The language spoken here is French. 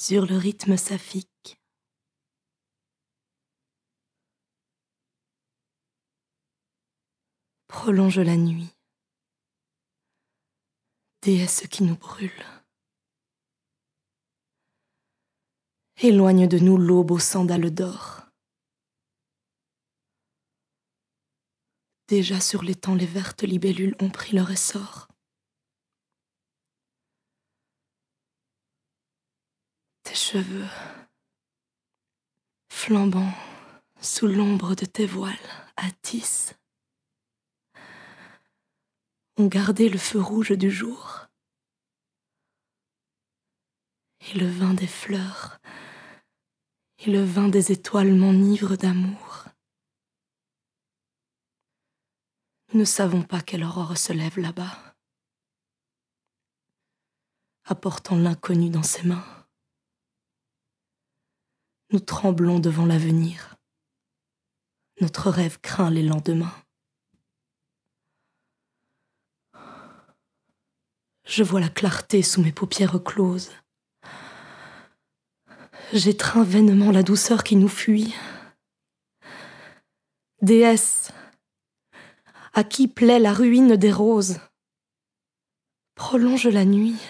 sur le rythme saphique. Prolonge la nuit, déesse qui nous brûle. Éloigne de nous l'aube aux sandales d'or. Déjà sur l'étang les vertes libellules ont pris leur essor. cheveux, flambant sous l'ombre de tes voiles à tisse ont gardé le feu rouge du jour et le vin des fleurs et le vin des étoiles m'enivre d'amour. Nous ne savons pas quelle aurore se lève là-bas, apportant l'inconnu dans ses mains. Nous tremblons devant l'avenir. Notre rêve craint les lendemains. Je vois la clarté sous mes paupières closes. J'étreins vainement la douceur qui nous fuit. Déesse, à qui plaît la ruine des roses Prolonge la nuit.